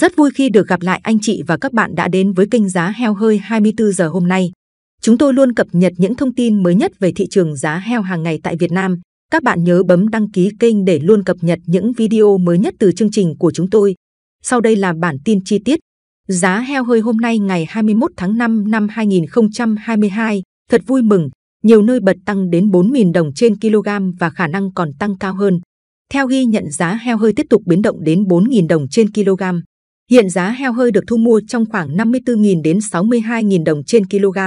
Rất vui khi được gặp lại anh chị và các bạn đã đến với kênh giá heo hơi 24 giờ hôm nay. Chúng tôi luôn cập nhật những thông tin mới nhất về thị trường giá heo hàng ngày tại Việt Nam. Các bạn nhớ bấm đăng ký kênh để luôn cập nhật những video mới nhất từ chương trình của chúng tôi. Sau đây là bản tin chi tiết. Giá heo hơi hôm nay ngày 21 tháng 5 năm 2022, thật vui mừng, nhiều nơi bật tăng đến 4.000 đồng trên kg và khả năng còn tăng cao hơn. Theo ghi nhận giá heo hơi tiếp tục biến động đến 4.000 đồng trên kg. Hiện giá heo hơi được thu mua trong khoảng 54.000 đến 62.000 đồng trên kg.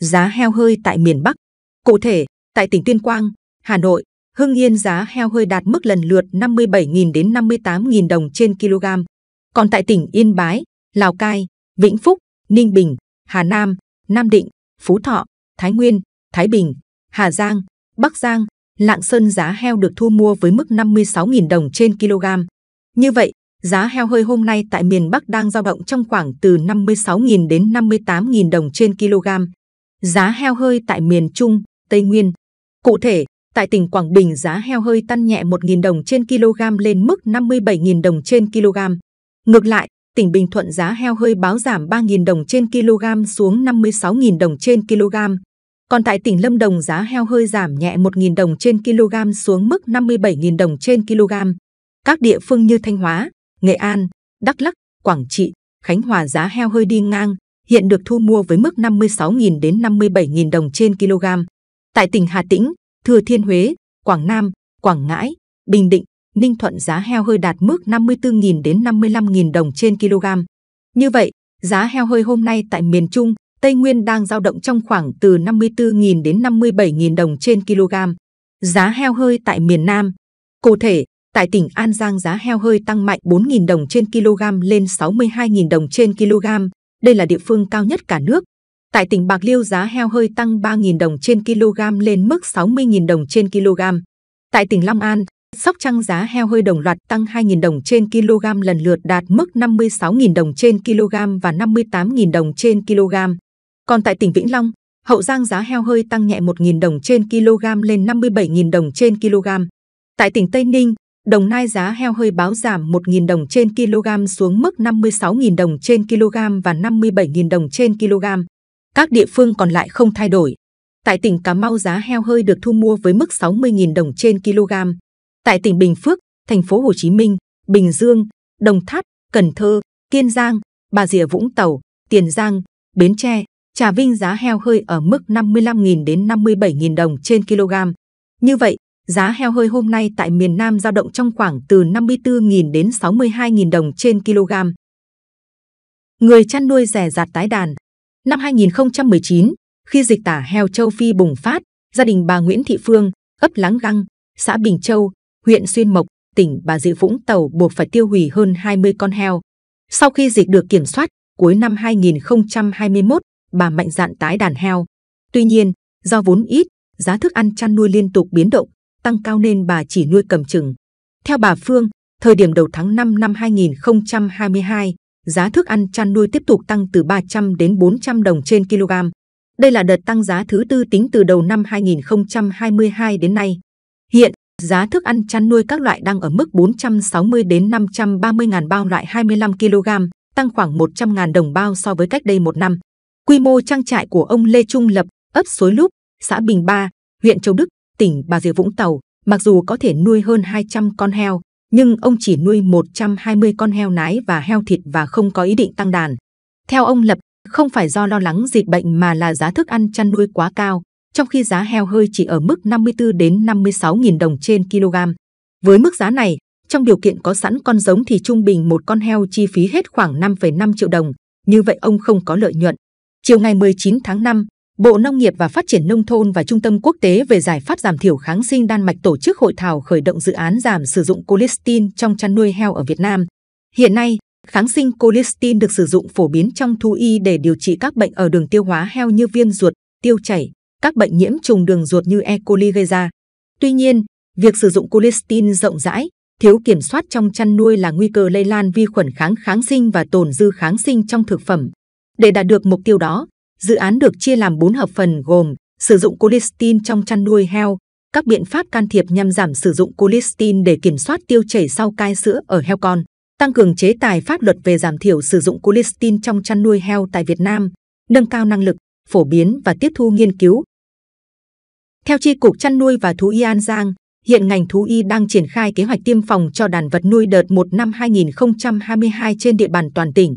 Giá heo hơi tại miền Bắc, cụ thể tại tỉnh Tuyên Quang, Hà Nội, Hưng Yên giá heo hơi đạt mức lần lượt 57.000 đến 58.000 đồng trên kg. Còn tại tỉnh Yên Bái, Lào Cai, Vĩnh Phúc, Ninh Bình, Hà Nam, Nam Định, Phú Thọ, Thái Nguyên, Thái Bình, Hà Giang, Bắc Giang, Lạng Sơn giá heo được thu mua với mức 56.000 đồng trên kg. Như vậy, Giá heo hơi hôm nay tại miền Bắc đang dao động trong khoảng từ 56.000 đến 58.000 đồng trên kg. Giá heo hơi tại miền Trung, Tây Nguyên. Cụ thể, tại tỉnh Quảng Bình giá heo hơi tăng nhẹ 1.000 đồng trên kg lên mức 57.000 đồng trên kg. Ngược lại, tỉnh Bình Thuận giá heo hơi báo giảm 3.000 đồng trên kg xuống 56.000 đồng trên kg. Còn tại tỉnh Lâm Đồng giá heo hơi giảm nhẹ 1.000 đồng trên kg xuống mức 57.000 đồng trên kg. Các địa phương như Thanh Hóa, Nghệ An, Đắk Lắc, Quảng Trị, Khánh Hòa giá heo hơi đi ngang, hiện được thu mua với mức 56.000 đến 57.000 đồng trên kg. Tại tỉnh Hà Tĩnh, Thừa Thiên Huế, Quảng Nam, Quảng Ngãi, Bình Định, Ninh Thuận giá heo hơi đạt mức 54.000 đến 55.000 đồng trên kg. Như vậy, giá heo hơi hôm nay tại miền Trung, Tây Nguyên đang giao động trong khoảng từ 54.000 đến 57.000 đồng trên kg. Giá heo hơi tại miền Nam, cụ thể Tại tỉnh An Giang giá heo hơi tăng mạnh 4.000 đồng trên kg lên 62.000 đồng trên kg. Đây là địa phương cao nhất cả nước. Tại tỉnh Bạc Liêu giá heo hơi tăng 3.000 đồng trên kg lên mức 60.000 đồng trên kg. Tại tỉnh Long An, Sóc Trăng giá heo hơi đồng loạt tăng 2.000 đồng trên kg lần lượt đạt mức 56.000 đồng trên kg và 58.000 đồng trên kg. Còn tại tỉnh Vĩnh Long, Hậu Giang giá heo hơi tăng nhẹ 1.000 đồng trên kg lên 57.000 đồng trên kg. Tại tỉnh Tây Ninh, đồng nai giá heo hơi báo giảm 1.000 đồng trên kg xuống mức 56.000 đồng trên kg và 57.000 đồng trên kg. Các địa phương còn lại không thay đổi. Tại tỉnh Cà Mau giá heo hơi được thu mua với mức 60.000 đồng trên kg. Tại tỉnh Bình Phước, thành phố Hồ Chí Minh, Bình Dương, Đồng Tháp, Cần Thơ, Kiên Giang, Bà Rịa Vũng Tàu, Tiền Giang, Bến Tre, Trà Vinh giá heo hơi ở mức 55.000 đến 57.000 đồng trên kg. Như vậy, giá heo hơi hôm nay tại miền Nam giao động trong khoảng từ 54.000 đến 62.000 đồng trên kg. Người chăn nuôi rẻ rạt tái đàn. Năm 2019, khi dịch tả heo châu Phi bùng phát, gia đình bà Nguyễn Thị Phương, ấp Láng Găng, xã Bình Châu, huyện Xuyên Mộc, tỉnh Bà Rịa Vũng Tàu buộc phải tiêu hủy hơn 20 con heo. Sau khi dịch được kiểm soát, cuối năm 2021, bà mạnh dạn tái đàn heo. Tuy nhiên, do vốn ít, giá thức ăn chăn nuôi liên tục biến động, tăng cao nên bà chỉ nuôi cầm chừng. Theo bà Phương, thời điểm đầu tháng 5 năm 2022, giá thức ăn chăn nuôi tiếp tục tăng từ 300 đến 400 đồng trên kg. Đây là đợt tăng giá thứ tư tính từ đầu năm 2022 đến nay. Hiện, giá thức ăn chăn nuôi các loại đang ở mức 460 đến 530 ngàn bao loại 25 kg, tăng khoảng 100 ngàn đồng bao so với cách đây một năm. Quy mô trang trại của ông Lê Trung Lập, ấp Suối Lúc, xã Bình Ba, huyện Châu Đức, tỉnh Bà Rịa Vũng Tàu, mặc dù có thể nuôi hơn 200 con heo, nhưng ông chỉ nuôi 120 con heo nái và heo thịt và không có ý định tăng đàn. Theo ông Lập, không phải do lo lắng dịch bệnh mà là giá thức ăn chăn nuôi quá cao, trong khi giá heo hơi chỉ ở mức 54 đến 56.000 đồng trên kg. Với mức giá này, trong điều kiện có sẵn con giống thì trung bình một con heo chi phí hết khoảng 5,5 triệu đồng, như vậy ông không có lợi nhuận. Chiều ngày 19 tháng 5, Bộ Nông nghiệp và Phát triển Nông thôn và Trung tâm Quốc tế về Giải pháp Giảm thiểu kháng sinh Đan Mạch tổ chức hội thảo khởi động dự án giảm sử dụng colistin trong chăn nuôi heo ở Việt Nam. Hiện nay, kháng sinh colistin được sử dụng phổ biến trong thú y để điều trị các bệnh ở đường tiêu hóa heo như viêm ruột, tiêu chảy, các bệnh nhiễm trùng đường ruột như E. coli gây ra. Tuy nhiên, việc sử dụng colistin rộng rãi, thiếu kiểm soát trong chăn nuôi là nguy cơ lây lan vi khuẩn kháng kháng sinh và tồn dư kháng sinh trong thực phẩm. Để đạt được mục tiêu đó, Dự án được chia làm 4 hợp phần gồm sử dụng colistin trong chăn nuôi heo, các biện pháp can thiệp nhằm giảm sử dụng colistin để kiểm soát tiêu chảy sau cai sữa ở heo con, tăng cường chế tài pháp luật về giảm thiểu sử dụng colistin trong chăn nuôi heo tại Việt Nam, nâng cao năng lực, phổ biến và tiếp thu nghiên cứu. Theo tri cục chăn nuôi và thú y An Giang, hiện ngành thú y đang triển khai kế hoạch tiêm phòng cho đàn vật nuôi đợt 1 năm 2022 trên địa bàn toàn tỉnh.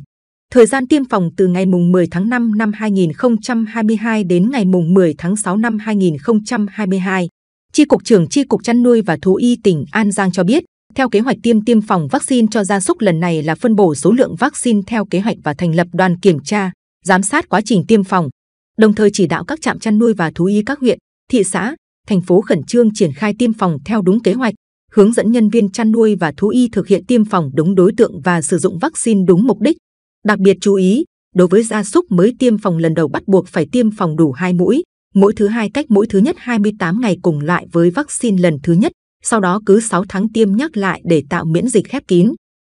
Thời gian tiêm phòng từ ngày mùng 10 tháng 5 năm 2022 đến ngày mùng 10 tháng 6 năm 2022. Chi cục trưởng Chi cục chăn nuôi và thú y tỉnh An Giang cho biết, theo kế hoạch tiêm tiêm phòng vaccine cho gia súc lần này là phân bổ số lượng vaccine theo kế hoạch và thành lập đoàn kiểm tra, giám sát quá trình tiêm phòng, đồng thời chỉ đạo các trạm chăn nuôi và thú y các huyện, thị xã, thành phố khẩn trương triển khai tiêm phòng theo đúng kế hoạch, hướng dẫn nhân viên chăn nuôi và thú y thực hiện tiêm phòng đúng đối tượng và sử dụng vaccine đúng mục đích. Đặc biệt chú ý, đối với gia súc mới tiêm phòng lần đầu bắt buộc phải tiêm phòng đủ hai mũi, mỗi thứ hai cách mỗi thứ nhất 28 ngày cùng loại với vaccine lần thứ nhất, sau đó cứ 6 tháng tiêm nhắc lại để tạo miễn dịch khép kín.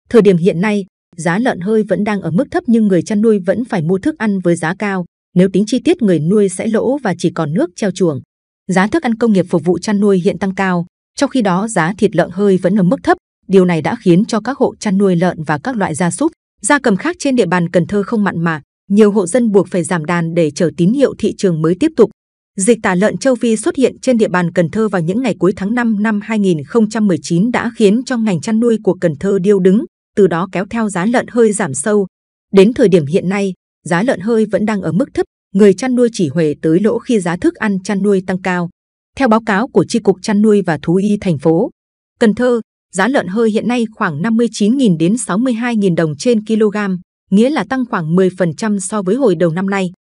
Thời điểm hiện nay, giá lợn hơi vẫn đang ở mức thấp nhưng người chăn nuôi vẫn phải mua thức ăn với giá cao, nếu tính chi tiết người nuôi sẽ lỗ và chỉ còn nước treo chuồng. Giá thức ăn công nghiệp phục vụ chăn nuôi hiện tăng cao, trong khi đó giá thịt lợn hơi vẫn ở mức thấp, điều này đã khiến cho các hộ chăn nuôi lợn và các loại gia súc Gia cầm khác trên địa bàn Cần Thơ không mặn mà, nhiều hộ dân buộc phải giảm đàn để chờ tín hiệu thị trường mới tiếp tục. Dịch tả lợn châu Phi xuất hiện trên địa bàn Cần Thơ vào những ngày cuối tháng 5 năm 2019 đã khiến cho ngành chăn nuôi của Cần Thơ điêu đứng, từ đó kéo theo giá lợn hơi giảm sâu. Đến thời điểm hiện nay, giá lợn hơi vẫn đang ở mức thấp, người chăn nuôi chỉ huề tới lỗ khi giá thức ăn chăn nuôi tăng cao. Theo báo cáo của tri cục chăn nuôi và thú y thành phố, Cần Thơ, giá lợn hơi hiện nay khoảng 59.000 đến 62.000 đồng trên kg, nghĩa là tăng khoảng 10% so với hồi đầu năm nay.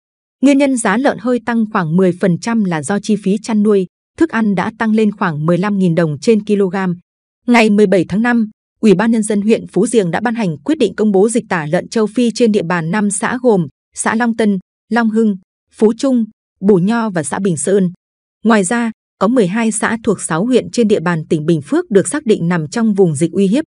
Nguyên nhân giá lợn hơi tăng khoảng 10% là do chi phí chăn nuôi, thức ăn đã tăng lên khoảng 15.000 đồng trên kg. Ngày 17 tháng 5, Ủy ban Nhân dân huyện Phú Diềng đã ban hành quyết định công bố dịch tả lợn châu Phi trên địa bàn 5 xã gồm xã Long Tân, Long Hưng, Phú Trung, Bù Nho và xã Bình Sơn. Ngoài ra, có 12 xã thuộc 6 huyện trên địa bàn tỉnh Bình Phước được xác định nằm trong vùng dịch uy hiếp.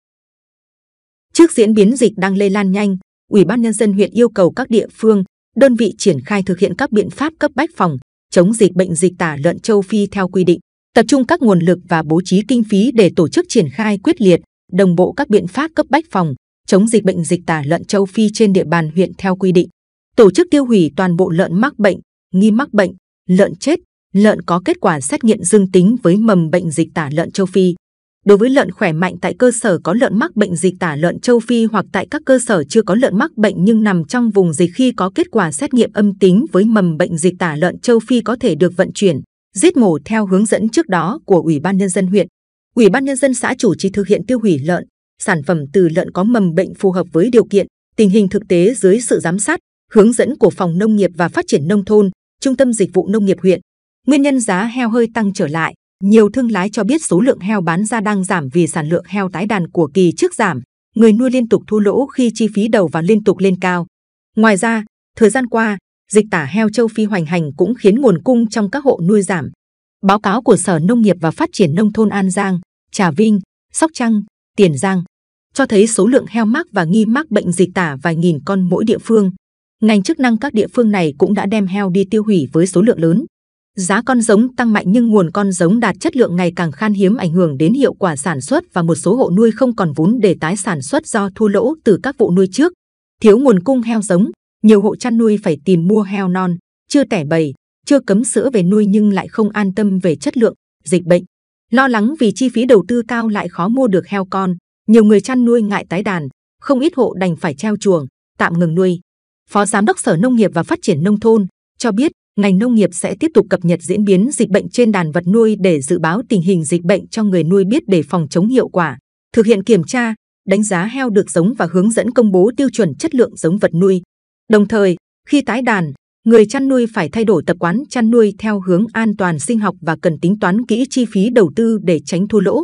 Trước diễn biến dịch đang lây lan nhanh, Ủy ban Nhân dân huyện yêu cầu các địa phương, đơn vị triển khai thực hiện các biện pháp cấp bách phòng, chống dịch bệnh dịch tả lợn châu Phi theo quy định, tập trung các nguồn lực và bố trí kinh phí để tổ chức triển khai quyết liệt, đồng bộ các biện pháp cấp bách phòng, chống dịch bệnh dịch tả lợn châu Phi trên địa bàn huyện theo quy định, tổ chức tiêu hủy toàn bộ lợn mắc bệnh, nghi mắc bệnh, lợn chết, lợn có kết quả xét nghiệm dương tính với mầm bệnh dịch tả lợn châu Phi. Đối với lợn khỏe mạnh tại cơ sở có lợn mắc bệnh dịch tả lợn châu Phi hoặc tại các cơ sở chưa có lợn mắc bệnh nhưng nằm trong vùng dịch khi có kết quả xét nghiệm âm tính với mầm bệnh dịch tả lợn châu Phi có thể được vận chuyển, giết mổ theo hướng dẫn trước đó của Ủy ban Nhân dân huyện. Ủy ban Nhân dân xã chủ trì thực hiện tiêu hủy lợn, sản phẩm từ lợn có mầm bệnh phù hợp với điều kiện, tình hình thực tế dưới sự giám sát, hướng dẫn của Phòng Nông nghiệp và Phát triển Nông thôn, Trung tâm Dịch vụ Nông nghiệp huyện. Nguyên nhân giá heo hơi tăng trở lại, nhiều thương lái cho biết số lượng heo bán ra đang giảm vì sản lượng heo tái đàn của kỳ trước giảm, người nuôi liên tục thua lỗ khi chi phí đầu vào liên tục lên cao. Ngoài ra, thời gian qua, dịch tả heo châu Phi hoành hành cũng khiến nguồn cung trong các hộ nuôi giảm. Báo cáo của Sở Nông nghiệp và Phát triển Nông thôn An Giang, Trà Vinh, Sóc Trăng, Tiền Giang cho thấy số lượng heo mắc và nghi mắc bệnh dịch tả vài nghìn con mỗi địa phương. Ngành chức năng các địa phương này cũng đã đem heo đi tiêu hủy với số lượng lớn giá con giống tăng mạnh nhưng nguồn con giống đạt chất lượng ngày càng khan hiếm ảnh hưởng đến hiệu quả sản xuất và một số hộ nuôi không còn vốn để tái sản xuất do thua lỗ từ các vụ nuôi trước. Thiếu nguồn cung heo giống, nhiều hộ chăn nuôi phải tìm mua heo non, chưa tẻ bầy, chưa cấm sữa về nuôi nhưng lại không an tâm về chất lượng, dịch bệnh. Lo lắng vì chi phí đầu tư cao lại khó mua được heo con, nhiều người chăn nuôi ngại tái đàn, không ít hộ đành phải treo chuồng, tạm ngừng nuôi. Phó Giám đốc Sở Nông nghiệp và Phát triển Nông thôn cho biết ngành nông nghiệp sẽ tiếp tục cập nhật diễn biến dịch bệnh trên đàn vật nuôi để dự báo tình hình dịch bệnh cho người nuôi biết để phòng chống hiệu quả, thực hiện kiểm tra, đánh giá heo được giống và hướng dẫn công bố tiêu chuẩn chất lượng giống vật nuôi. Đồng thời, khi tái đàn, người chăn nuôi phải thay đổi tập quán chăn nuôi theo hướng an toàn sinh học và cần tính toán kỹ chi phí đầu tư để tránh thua lỗ.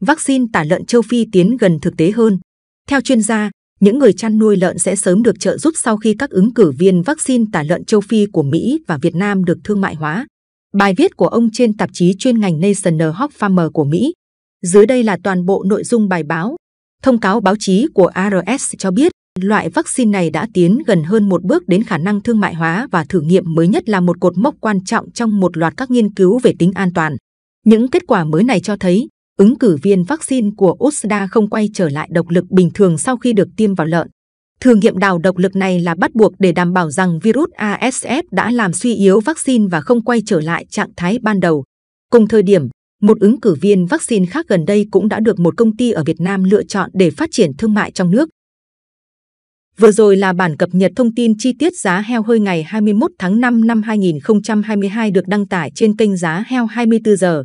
Vaccine tả lợn châu Phi tiến gần thực tế hơn. Theo chuyên gia, những người chăn nuôi lợn sẽ sớm được trợ giúp sau khi các ứng cử viên vaccine tả lợn châu Phi của Mỹ và Việt Nam được thương mại hóa. Bài viết của ông trên tạp chí chuyên ngành National Hog Farmer của Mỹ. Dưới đây là toàn bộ nội dung bài báo. Thông cáo báo chí của ARS cho biết, loại vaccine này đã tiến gần hơn một bước đến khả năng thương mại hóa và thử nghiệm mới nhất là một cột mốc quan trọng trong một loạt các nghiên cứu về tính an toàn. Những kết quả mới này cho thấy, ứng cử viên vaccine của Oxda không quay trở lại độc lực bình thường sau khi được tiêm vào lợn. Thử nghiệm đào độc lực này là bắt buộc để đảm bảo rằng virus ASF đã làm suy yếu vaccine và không quay trở lại trạng thái ban đầu. Cùng thời điểm, một ứng cử viên vaccine khác gần đây cũng đã được một công ty ở Việt Nam lựa chọn để phát triển thương mại trong nước. Vừa rồi là bản cập nhật thông tin chi tiết giá heo hơi ngày 21 tháng 5 năm 2022 được đăng tải trên kênh Giá Heo 24 giờ.